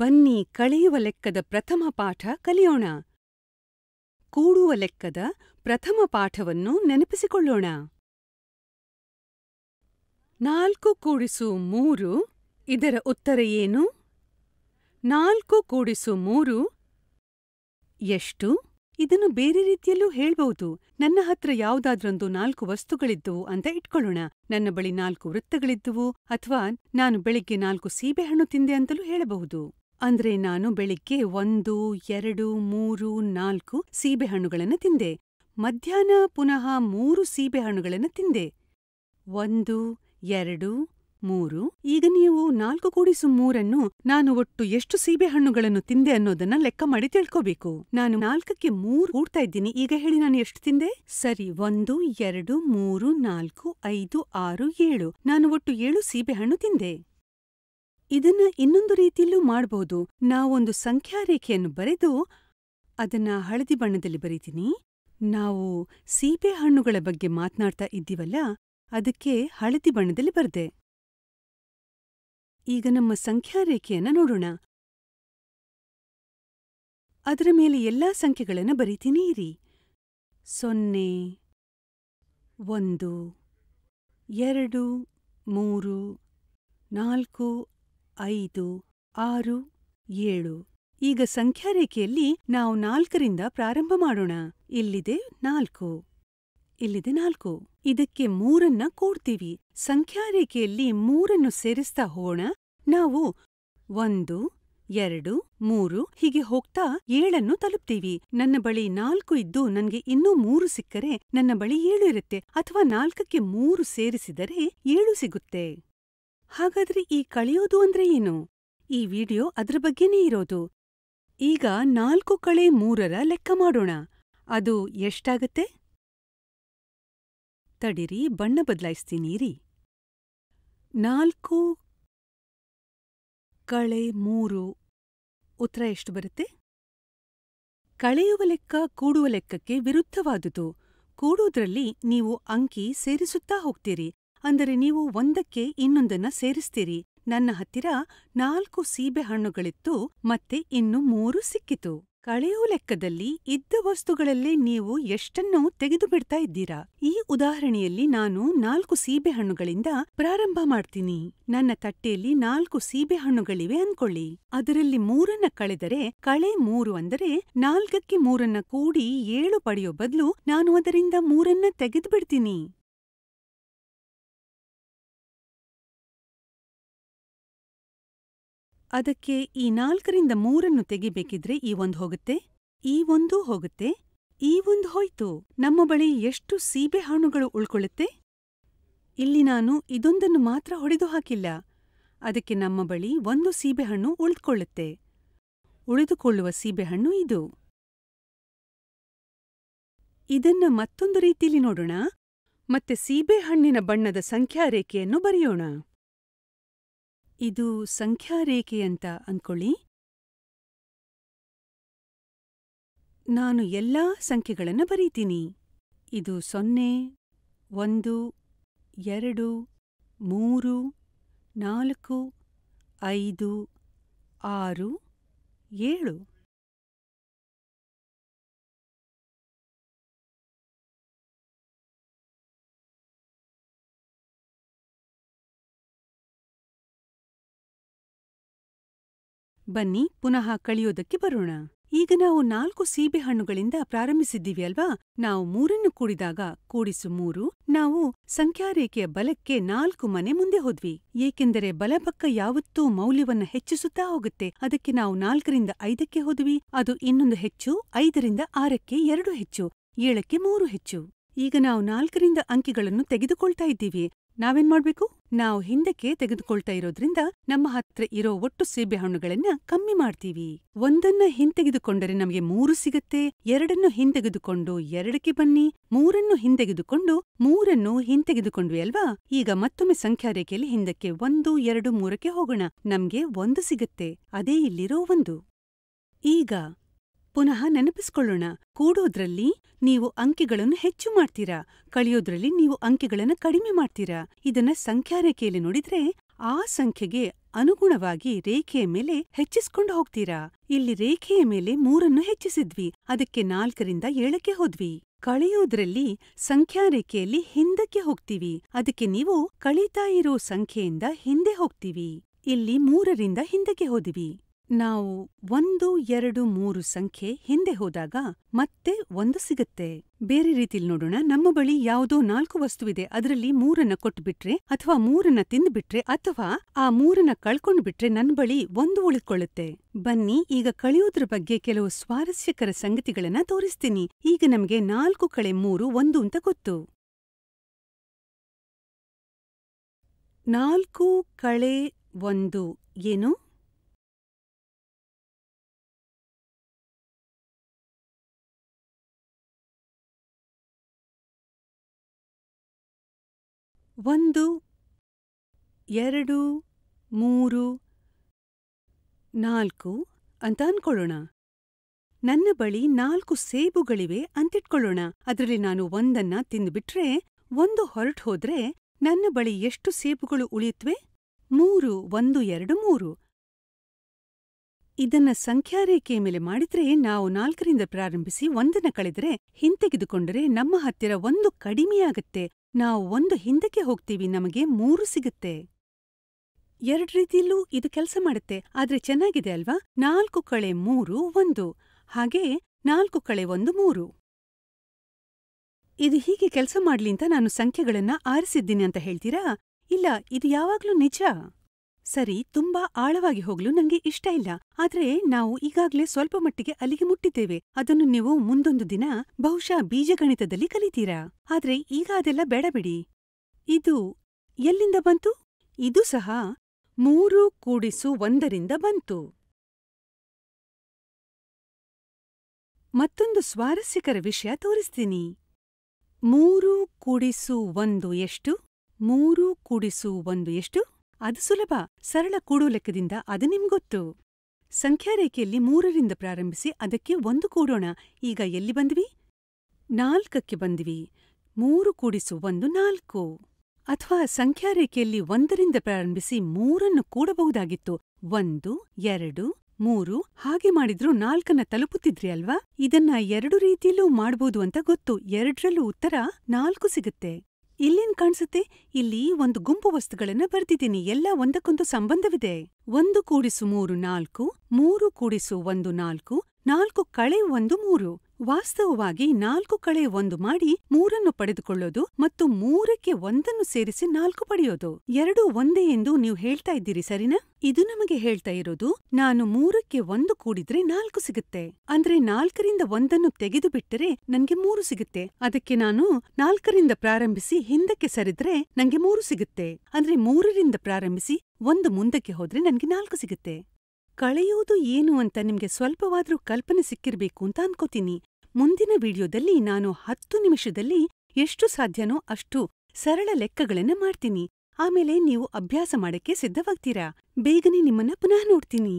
ಬನ್ನಿ ಕಳೆಯುವ ಲೆಕ್ಕದ ಪ್ರಥಮ ಪಾಠ ಕಲಿಯೋಣ ಕೂಡುವ ಲೆಕ್ಕದ ಪ್ರಥಮ ಪಾಠವನ್ನು ನೆನಪಿಸಿಕೊಳ್ಳೋಣ ನಾಲ್ಕು ಕೂಡಿಸು ಮೂರು ಇದರ ಉತ್ತರ ಏನು ನಾಲ್ಕು ಕೂಡಿಸು ಮೂರು ಎಷ್ಟು ಇದನ್ನು ಬೇರೆ ರೀತಿಯಲ್ಲೂ ಹೇಳಬಹುದು ನನ್ನ ಹತ್ರ ಯಾವುದಾದ್ರೊಂದು ನಾಲ್ಕು ವಸ್ತುಗಳಿದ್ದುವು ಅಂತ ಇಟ್ಕೊಳ್ಳೋಣ ನನ್ನ ಬಳಿ ನಾಲ್ಕು ವೃತ್ತಗಳಿದ್ದುವು ಅಥವಾ ನಾನು ಬೆಳಿಗ್ಗೆ ನಾಲ್ಕು ಸೀಬೆಹಣ್ಣು ತಿಂದೆ ಅಂತಲೂ ಹೇಳಬಹುದು ಅಂದ್ರೆ ನಾನು ಬೆಳಿಗ್ಗೆ ಒಂದು ಎರಡು ಮೂರು ನಾಲ್ಕು ಸೀಬೆಹಣ್ಣುಗಳನ್ನು ತಿಂದೆ ಮಧ್ಯಾಹ್ನ ಪುನಃ ಮೂರು ಸೀಬೆಹಣ್ಣುಗಳನ್ನು ತಿಂದೆ ಒಂದು ಎರಡು ಮೂರು ಈಗ ನೀವು ನಾಲ್ಕು ಕೂಡಿಸು ಮೂರನ್ನು ನಾನು ಒಟ್ಟು ಎಷ್ಟು ಸೀಬೆ ಹಣ್ಣುಗಳನ್ನು ತಿಂದೆ ಅನ್ನೋದನ್ನ ಲೆಕ್ಕ ಮಾಡಿ ತಿಳ್ಕೋಬೇಕು ನಾನು ನಾಲ್ಕಕ್ಕೆ ಮೂರು ಕೂಡ್ತಾ ಇದ್ದೀನಿ ಈಗ ಹೇಳಿ ನಾನು ಎಷ್ಟು ತಿಂದೆ ಸರಿ ಒಂದು ಎರಡು ಮೂರು ನಾಲ್ಕು ಐದು ಆರು ಏಳು ನಾನು ಒಟ್ಟು ಏಳು ಸೀಬೆ ಹಣ್ಣು ತಿಂದೆ ಇದನ್ನ ಇನ್ನೊಂದು ರೀತಿಯಲ್ಲೂ ಮಾಡಬಹುದು ನಾವೊಂದು ಸಂಖ್ಯಾ ರೇಖೆಯನ್ನು ಬರೆದು ಅದನ್ನ ಹಳದಿ ಬಣ್ಣದಲ್ಲಿ ಬರೀತೀನಿ ನಾವು ಸೀಬೆ ಹಣ್ಣುಗಳ ಬಗ್ಗೆ ಮಾತನಾಡ್ತಾ ಇದ್ದೀವಲ್ಲ ಅದಕ್ಕೆ ಹಳದಿ ಬಣ್ಣದಲ್ಲಿ ಬರ್ದೆ ಈಗ ನಮ್ಮ ಸಂಖ್ಯಾರೇಖೆಯನ್ನ ನೋಡೋಣ ಅದರ ಮೇಲೆ ಎಲ್ಲಾ ಸಂಖ್ಯೆಗಳನ್ನು ಬರಿತೀನಿ ಇರಿ ಸೊನ್ನೆ ಒಂದು ಎರಡು ಮೂರು ನಾಲ್ಕು ಐದು ಆರು ಏಳು ಈಗ ಸಂಖ್ಯಾರೇಖೆಯಲ್ಲಿ ನಾವು ನಾಲ್ಕರಿಂದ ಪ್ರಾರಂಭ ಮಾಡೋಣ ಇಲ್ಲಿದೆ ನಾಲ್ಕು ಇಲ್ಲಿದೆ ನಾಲ್ಕು ಇದಕ್ಕೆ ಮೂರನ್ನ ಕೂಡ್ತೀವಿ ಸಂಖ್ಯಾರೇಖೆಯಲ್ಲಿ ಮೂರನ್ನು ಸೇರಿಸ್ತಾ ಹೋಣ ನಾವು ಒಂದು ಎರಡು ಮೂರು ಹೀಗೆ ಹೋಗ್ತಾ ಏಳನ್ನು ತಲುಪ್ತೀವಿ ನನ್ನ ಬಳಿ ನಾಲ್ಕು ಇದ್ದು ನನಗೆ ಇನ್ನೂ ಮೂರು ಸಿಕ್ಕರೆ ನನ್ನ ಬಳಿ ಏಳು ಇರುತ್ತೆ ಅಥವಾ ನಾಲ್ಕಕ್ಕೆ ಮೂರು ಸೇರಿಸಿದರೆ ಏಳು ಸಿಗುತ್ತೆ ಹಾಗಾದ್ರೆ ಈ ಕಳೆಯೋದು ಅಂದ್ರೆ ಏನು ಈ ವಿಡಿಯೋ ಅದ್ರ ಬಗ್ಗೆನೇ ಇರೋದು ಈಗ ನಾಲ್ಕು ಕಳೆ ಮೂರರ ಲೆಕ್ಕ ಮಾಡೋಣ ಅದು ಎಷ್ಟಾಗತ್ತೆ ತಡಿರಿ ಬಣ್ಣ ಬದಲಾಯಿಸ್ತೀನಿ ರೀ ನಾಲ್ಕು ಕಳೆ ಮೂರು ಉತ್ತರ ಎಷ್ಟು ಬರುತ್ತೆ ಕಳೆಯುವ ಲೆಕ್ಕ ಕೂಡುವ ಲೆಕ್ಕಕ್ಕೆ ವಿರುದ್ಧವಾದುದು ಕೂಡುವುದರಲ್ಲಿ ನೀವು ಅಂಕಿ ಸೇರಿಸುತ್ತಾ ಹೋಗ್ತೀರಿ ಅಂದರೆ ನೀವು ಒಂದಕ್ಕೆ ಇನ್ನೊಂದನ್ನ ಸೇರಿಸ್ತೀರಿ ನನ್ನ ಹತ್ತಿರ ನಾಲ್ಕು ಸೀಬೆ ಹಣ್ಣುಗಳಿತ್ತು ಮತ್ತೆ ಇನ್ನು ಮೂರು ಸಿಕ್ಕಿತು ಕಳೆಯುವ ಲೆಕ್ಕದಲ್ಲಿ ಇದ್ದ ವಸ್ತುಗಳಲ್ಲೇ ನೀವು ಎಷ್ಟನ್ನೂ ತೆಗೆದುಬಿಡ್ತಾ ಇದ್ದೀರಾ ಈ ಉದಾಹರಣೆಯಲ್ಲಿ ನಾನು ನಾಲ್ಕು ಸೀಬೆ ಹಣ್ಣುಗಳಿಂದ ಪ್ರಾರಂಭ ಮಾಡ್ತೀನಿ ನನ್ನ ತಟ್ಟೆಯಲ್ಲಿ ನಾಲ್ಕು ಸೀಬೆ ಹಣ್ಣುಗಳಿವೆ ಅನ್ಕೊಳ್ಳಿ ಅದರಲ್ಲಿ ಮೂರನ್ನ ಕಳೆದರೆ ಕಳೆ ಮೂರು ಅಂದರೆ ನಾಲ್ಕಕ್ಕೆ ಮೂರನ್ನ ಕೂಡಿ ಏಳು ಪಡೆಯೋ ಬದಲು ನಾನು ಅದರಿಂದ ಮೂರನ್ನ ತೆಗೆದ್ಬಿಡ್ತೀನಿ ಅದಕ್ಕೆ ಈ ನಾಲ್ಕರಿಂದ ಮೂರನ್ನು ತೆಗಿಬೇಕಿದ್ರೆ ಈ ಒಂದು ಹೋಗುತ್ತೆ ಈ ಒಂದೂ ಹೋಗುತ್ತೆ ಈ ಒಂದು ಹೋಯ್ತು ನಮ್ಮ ಬಳಿ ಎಷ್ಟು ಸೀಬೆ ಹಣ್ಣುಗಳು ಉಳ್ಕೊಳ್ಳುತ್ತೆ ಇಲ್ಲಿ ನಾನು ಇದೊಂದನ್ನು ಮಾತ್ರ ಹೊಡೆದು ಹಾಕಿಲ್ಲ ಅದಕ್ಕೆ ನಮ್ಮ ಬಳಿ ಒಂದು ಸೀಬೆಹಣ್ಣು ಉಳಿದುಕೊಳ್ಳುತ್ತೆ ಉಳಿದುಕೊಳ್ಳುವ ಸೀಬೆಹಣ್ಣು ಇದು ಇದನ್ನ ಮತ್ತೊಂದು ರೀತಿಯಲ್ಲಿ ನೋಡೋಣ ಮತ್ತೆ ಸೀಬೆಹಣ್ಣಿನ ಬಣ್ಣದ ಸಂಖ್ಯಾ ರೇಖೆಯನ್ನು ಬರೆಯೋಣ ಇದು ಸಂಖ್ಯಾರೇಖೆ ಅಂತ ಅನ್ಕೊಳಿ. ನಾನು ಎಲ್ಲಾ ಸಂಖ್ಯೆಗಳನ್ನು ಬರೀತೀನಿ. ಇದು ಸೊನ್ನೆ, ಒಂದು, ಎರಡು, ಮೂರು, ನಾಲ್ಕು, ಐದು, ಆರು, ಏಳು. ಬನ್ನಿ ಪುನಃ ಕಳಿಯೋದಕ್ಕೆ ಬರೋಣ ಈಗ ನಾವು ನಾಲ್ಕು ಸೀಬೆ ಹಣ್ಣುಗಳಿಂದ ಪ್ರಾರಂಭಿಸಿದ್ದೀವಿ ಅಲ್ವಾ ನಾವು ಮೂರನ್ನು ಕೂಡಿದಾಗ ಕೂಡಿಸು ಮೂರು ನಾವು ಸಂಖ್ಯಾರೇಖೆಯ ಬಲಕ್ಕೆ ನಾಲ್ಕು ಮನೆ ಮುಂದೆ ಹೋದ್ವಿ ಏಕೆಂದರೆ ಬಲಪಕ್ಕ ಯಾವತ್ತೂ ಮೌಲ್ಯವನ್ನ ಹೆಚ್ಚಿಸುತ್ತಾ ಹೋಗುತ್ತೆ ಅದಕ್ಕೆ ನಾವು ನಾಲ್ಕರಿಂದ ಐದಕ್ಕೆ ಹೋದ್ವಿ ಅದು ಇನ್ನೊಂದು ಹೆಚ್ಚು ಐದರಿಂದ ಆರಕ್ಕೆ ಎರಡು ಹೆಚ್ಚು ಏಳಕ್ಕೆ ಮೂರು ಹೆಚ್ಚು ಈಗ ನಾವು ನಾಲ್ಕರಿಂದ ಅಂಕಿಗಳನ್ನು ತೆಗೆದುಕೊಳ್ತಾ ಇದ್ದೀವಿ ನಾವೇನ್ ಮಾಡ್ಬೇಕು ನಾವು ಹಿಂದಕ್ಕೆ ತೆಗೆದುಕೊಳ್ತಾ ಇರೋದ್ರಿಂದ ನಮ್ಮ ಹತ್ರ ಇರೋ ಒಟ್ಟು ಸೇಬೆ ಹಣ್ಣುಗಳನ್ನ ಕಮ್ಮಿ ಮಾಡ್ತೀವಿ ಒಂದನ್ನ ಹಿಂತೆಗೆದುಕೊಂಡರೆ ನಮಗೆ ಮೂರು ಸಿಗತ್ತೆ ಎರಡನ್ನು ಹಿಂದೆಗೆದುಕೊಂಡು ಎರಡಕ್ಕೆ ಬನ್ನಿ ಮೂರನ್ನು ಹಿಂದೆಗೆದುಕೊಂಡು ಮೂರನ್ನು ಹಿಂತೆಗೆದುಕೊಂಡ್ವಿ ಅಲ್ವಾ ಈಗ ಮತ್ತೊಮ್ಮೆ ಸಂಖ್ಯಾ ರೇಖೆಯಲ್ಲಿ ಹಿಂದಕ್ಕೆ ಒಂದು ಎರಡು ಮೂರಕ್ಕೆ ಹೋಗೋಣ ನಮ್ಗೆ ಒಂದು ಸಿಗತ್ತೆ ಅದೇ ಇಲ್ಲಿರೋ ಒಂದು ಈಗ ಪುನಃ ನೆನಪಿಸ್ಕೊಳ್ಳೋಣ ಕೂಡೋದ್ರಲ್ಲಿ ನೀವು ಅಂಕಿಗಳನ್ನು ಹೆಚ್ಚು ಮಾಡ್ತೀರಾ ಕಳೆಯೋದ್ರಲ್ಲಿ ನೀವು ಅಂಕಿಗಳನ್ನು ಕಡಿಮೆ ಮಾಡ್ತೀರಾ ಇದನ್ನ ಸಂಖ್ಯಾ ರೇಖೆಯಲ್ಲಿ ನೋಡಿದ್ರೆ ಆ ಸಂಖ್ಯೆಗೆ ಅನುಗುಣವಾಗಿ ರೇಖೆಯ ಮೇಲೆ ಹೆಚ್ಚಿಸ್ಕೊಂಡು ಹೋಗ್ತೀರಾ ಇಲ್ಲಿ ರೇಖೆಯ ಮೇಲೆ ಮೂರನ್ನು ಹೆಚ್ಚಿಸಿದ್ವಿ ಅದಕ್ಕೆ ನಾಲ್ಕರಿಂದ ಏಳಕ್ಕೆ ಹೋದ್ವಿ ಕಳೆಯೋದ್ರಲ್ಲಿ ರೇಖೆಯಲ್ಲಿ ಹಿಂದಕ್ಕೆ ಹೋಗ್ತೀವಿ ಅದಕ್ಕೆ ನೀವು ಕಳೀತಾ ಇರೋ ಸಂಖ್ಯೆಯಿಂದ ಹಿಂದೆ ಹೋಗ್ತೀವಿ ಇಲ್ಲಿ ಮೂರರಿಂದ ಹಿಂದಕ್ಕೆ ಹೋದಿವಿ ನಾವು ಒಂದು ಎರಡು ಮೂರು ಸಂಖ್ಯೆ ಹಿಂದೆ ಹೋದಾಗ ಮತ್ತೆ ಒಂದು ಸಿಗುತ್ತೆ ಬೇರೆ ರೀತಿಲಿ ನೋಡೋಣ ನಮ್ಮ ಬಳಿ ಯಾವುದೋ ನಾಲ್ಕು ವಸ್ತುವಿದೆ ಅದರಲ್ಲಿ ಮೂರನ್ನ ಕೊಟ್ಬಿಟ್ರೆ ಅಥವಾ ಮೂರನ್ನ ತಿಂದ್ಬಿಟ್ರೆ ಅಥವಾ ಆ ಮೂರನ್ನ ಕಳ್ಕೊಂಡ್ಬಿಟ್ರೆ ನನ್ನ ಬಳಿ ಒಂದು ಉಳಿಕೊಳ್ಳುತ್ತೆ ಬನ್ನಿ ಈಗ ಕಳೆಯೋದ್ರ ಬಗ್ಗೆ ಕೆಲವು ಸ್ವಾರಸ್ಯಕರ ಸಂಗತಿಗಳನ್ನ ತೋರಿಸ್ತೀನಿ ಈಗ ನಮ್ಗೆ ನಾಲ್ಕು ಕಳೆ ಮೂರು ಒಂದು ಅಂತ ಗೊತ್ತು ನಾಲ್ಕು ಕಳೆ ಒಂದು ಏನು ಒಂದು ಎರಡು ಮೂರು ನಾಲ್ಕು ಅಂತ ಅನ್ಕೊಳ್ಳೋಣ ನನ್ನ ಬಳಿ ನಾಲ್ಕು ಸೇಬುಗಳಿವೆ ಅಂತಿಟ್ಕೊಳ್ಳೋಣ ಅದರಲ್ಲಿ ನಾನು ಒಂದನ್ನ ತಿಂದುಬಿಟ್ರೆ ಒಂದು ಹೊರಟು ಹೋದ್ರೆ ನನ್ನ ಬಳಿ ಎಷ್ಟು ಸೇಬುಗಳು ಉಳಿಯತ್ವೆ ಮೂರು ಒಂದು ಎರಡು ಮೂರು ಇದನ್ನ ಸಂಖ್ಯಾರೇಖೆಯ ಮೇಲೆ ಮಾಡಿದ್ರೆ ನಾವು ನಾಲ್ಕರಿಂದ ಪ್ರಾರಂಭಿಸಿ ಒಂದನ್ನ ಕಳೆದ್ರೆ ಹಿಂತೆಗೆದುಕೊಂಡರೆ ನಮ್ಮ ಹತ್ತಿರ ಒಂದು ಕಡಿಮೆಯಾಗತ್ತೆ ನಾವ್ ಒಂದು ಹಿಂದಕ್ಕೆ ಹೋಗ್ತೀವಿ ನಮಗೆ ಮೂರು ಸಿಗುತ್ತೆ ಎರಡ್ ರೀತಿಯಲ್ಲೂ ಇದು ಕೆಲಸ ಮಾಡುತ್ತೆ ಆದ್ರೆ ಚೆನ್ನಾಗಿದೆ ಅಲ್ವಾ ನಾಲ್ಕು ಕಳೆ ಮೂರು ಒಂದು ಹಾಗೆ ನಾಲ್ಕು ಕಳೆ ಒಂದು ಮೂರು ಇದು ಹೀಗೆ ಕೆಲಸ ಮಾಡ್ಲಿಂತ ನಾನು ಸಂಖ್ಯೆಗಳನ್ನ ಆರಿಸಿದ್ದೀನಿ ಅಂತ ಹೇಳ್ತೀರಾ ಇಲ್ಲ ಇದು ಯಾವಾಗ್ಲೂ ನಿಜ ಸರಿ, ತುಂಬಾ ಆಳವಾಗಿ ಹೋಗ್ಲು ನಂಗೆ ಇಷ್ಟ ಇಲ್ಲ, ಆದ್ರೆ ನಾವು ಈಗಾಗ್ಲೇ ಸ್ವಲ್ಪ ಮಟ್ಟಿಗೆ ಅಲ್ಲಿಗೆ ಮುಟ್ಟಿದ್ದೇವೆ, ಅದನ್ನು ನೀವು ಮುಂದೊಂದು ದಿನ ಬಹುಶಃ ಬೀಜಗಣಿತದಲ್ಲಿ ಕಲಿತೀರಾ ಆದ್ರೆ ಈಗ ಅದೆಲ್ಲ ಬೇಡಬಿಡಿ. ಇದು ಎಲ್ಲಿಂದ ಬಂತು? ಇದು ಸಹ ಮೂರು ಕೂಡಿಸು ಒಂದರಿಂದ ಬಂತು. ಮತ್ತೊಂದು ಸ್ವಾರಸ್ಯಕರ ವಿಷಯ ತೋರಿಸ್ತೀನಿ. ಮೂರು ಕೂಡಿಸು ಒಂದು ಎಷ್ಟು? ಮೂರು ಕೂಡಿಸು ಒಂದು ಎಷ್ಟು? ಅದು ಸುಲಭ ಸರಳ ಕೂಡು ಲೆಕ್ಕದಿಂದ ಅದು ನಿಮ್ಗೊತ್ತು ಸಂಖ್ಯಾರೇಖೆಯಲ್ಲಿ ಮೂರರಿಂದ ಪ್ರಾರಂಭಿಸಿ ಅದಕ್ಕೆ ಒಂದು ಕೂಡೋಣ ಈಗ ಎಲ್ಲಿ ಬಂದ್ವಿ ನಾಲ್ಕಕ್ಕೆ ಬಂದ್ವಿ ಮೂರು ಕೂಡಿಸು ಒಂದು ನಾಲ್ಕು ಅಥವಾ ಸಂಖ್ಯಾರೇಖೆಯಲ್ಲಿ ಒಂದರಿಂದ ಪ್ರಾರಂಭಿಸಿ ಮೂರನ್ನು ಕೂಡಬಹುದಾಗಿತ್ತು ಒಂದು ಎರಡು ಮೂರು ಹಾಗೆ ಮಾಡಿದ್ರೂ ನಾಲ್ಕನ್ನ ತಲುಪುತ್ತಿದ್ರಿ ಅಲ್ವಾ ಇದನ್ನ ಎರಡು ರೀತಿಯಲ್ಲೂ ಮಾಡ್ಬೋದು ಅಂತ ಗೊತ್ತು ಎರಡ್ರಲ್ಲೂ ಉತ್ತರ ನಾಲ್ಕು ಸಿಗುತ್ತೆ ಇಲ್ಲೇನ್ ಕಾಣ್ಸುತ್ತೆ ಇಲ್ಲಿ ಒಂದು ಗುಂಪು ವಸ್ತುಗಳನ್ನ ಬರ್ತಿದ್ದೀನಿ ಎಲ್ಲ ಒಂದಕ್ಕೊಂದು ಸಂಬಂಧವಿದೆ ಒಂದು ಕೂಡಿಸು ಮೂರು ನಾಲ್ಕು ಮೂರು ಕೂಡಿಸು ಒಂದು ನಾಲ್ಕು ನಾಲ್ಕು ಕಳೆ ಒಂದು ಮೂರು ವಾಸ್ತವವಾಗಿ ನಾಲ್ಕು ಕಳೆ ಒಂದು ಮಾಡಿ ಮೂರನ್ನು ಪಡೆದುಕೊಳ್ಳೋದು ಮತ್ತು ಮೂರಕ್ಕೆ ಒಂದನ್ನು ಸೇರಿಸಿ ನಾಲ್ಕು ಪಡೆಯೋದು ಎರಡೂ ಒಂದೇ ಎಂದು ನೀವು ಹೇಳ್ತಾ ಇದ್ದೀರಿ ಸರಿನಾ ಇದು ನಮಗೆ ಹೇಳ್ತಾ ಇರೋದು ನಾನು ಮೂರಕ್ಕೆ ಒಂದು ಕೂಡಿದ್ರೆ ನಾಲ್ಕು ಸಿಗುತ್ತೆ ಅಂದ್ರೆ ನಾಲ್ಕರಿಂದ ಒಂದನ್ನು ತೆಗೆದು ಬಿಟ್ಟರೆ ನನ್ಗೆ ಮೂರು ಸಿಗುತ್ತೆ ಅದಕ್ಕೆ ನಾನು ನಾಲ್ಕರಿಂದ ಪ್ರಾರಂಭಿಸಿ ಹಿಂದಕ್ಕೆ ಸರಿದ್ರೆ ನಂಗೆ ಮೂರು ಸಿಗುತ್ತೆ ಅಂದ್ರೆ ಮೂರರಿಂದ ಪ್ರಾರಂಭಿಸಿ ಒಂದು ಮುಂದಕ್ಕೆ ಹೋದ್ರೆ ನನ್ಗೆ ನಾಲ್ಕು ಸಿಗುತ್ತೆ ಕಳೆಯೋದು ಏನು ಅಂತ ನಿಮ್ಗೆ ಸ್ವಲ್ಪವಾದ್ರೂ ಕಲ್ಪನೆ ಸಿಕ್ಕಿರ್ಬೇಕು ಅಂತ ಅನ್ಕೋತೀನಿ ಮುಂದಿನ ವಿಡಿಯೋದಲ್ಲಿ ನಾನು ಹತ್ತು ನಿಮಿಷದಲ್ಲಿ ಎಷ್ಟು ಸಾಧ್ಯನೋ ಅಷ್ಟು ಸರಳ ಲೆಕ್ಕಗಳನ್ನ ಮಾಡ್ತೀನಿ. ಆಮೇಲೆ ನೀವು ಅಭ್ಯಾಸ ಮಾಡಕ್ಕೆ ಸಿದ್ಧವಾಗ್ತೀರಾ ಬೇಗನೆ ನಿಮ್ಮನ್ನ ಪುನಃ ನೋಡ್ತೀನಿ.